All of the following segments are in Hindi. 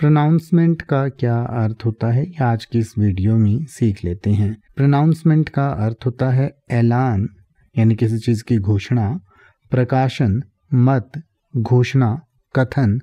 प्रोनाउंसमेंट का क्या अर्थ होता है आज की इस वीडियो में सीख लेते हैं प्रनाउंसमेंट का अर्थ होता है ऐलान यानी किसी चीज़ की घोषणा प्रकाशन मत घोषणा कथन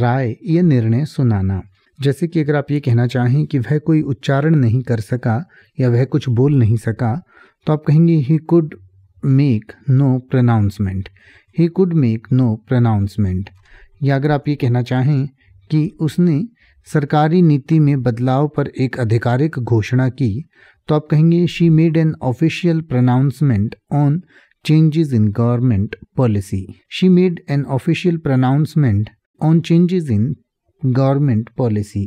राय या निर्णय सुनाना जैसे कि अगर आप ये कहना चाहें कि वह कोई उच्चारण नहीं कर सका या वह कुछ बोल नहीं सका तो आप कहेंगे he could make no pronouncement he could make no pronouncement या अगर आप ये कहना चाहें कि उसने सरकारी नीति में बदलाव पर एक आधिकारिक घोषणा की तो आप कहेंगे she made an official pronouncement on changes in government policy she made an official pronouncement on changes in government policy